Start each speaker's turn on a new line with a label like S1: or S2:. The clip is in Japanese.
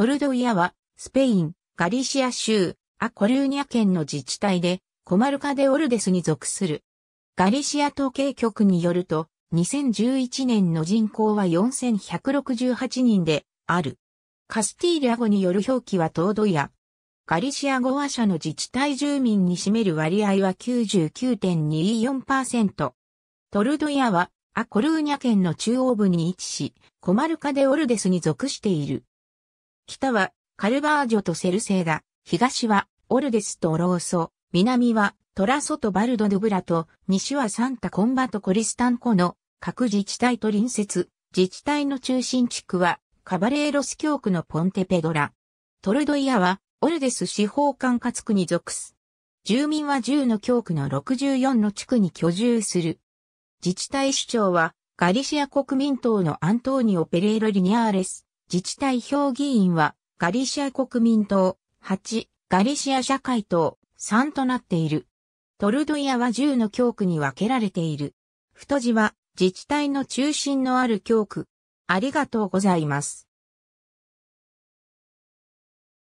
S1: トルドイアは、スペイン、ガリシア州、アコルーニャ県の自治体で、コマルカデオルデスに属する。ガリシア統計局によると、2011年の人口は4168人で、ある。カスティーリア語による表記はトードイア。ガリシア語話者の自治体住民に占める割合は99.24%。トルドイアはアコルーニャ県の中央部に位置し、コマルカデオルデスに属している。北はカルバージョとセルセーダ、東はオルデスとオローソ、南はトラソとバルドドブラと、西はサンタコンバとコリスタンコの各自治体と隣接、自治体の中心地区はカバレーロス教区のポンテペドラ。トルドイアはオルデス司法管轄区に属す。住民は10の教区の64の地区に居住する。自治体首長はガリシア国民党のアントーニオ・ペレーロ・リニアーレス。自治体評議員は、ガリシア国民党、8、ガリシア社会党、3となっている。トルドイアは10の教区に分けられている。太字は、自治体の中心のある教区。ありがとうございます。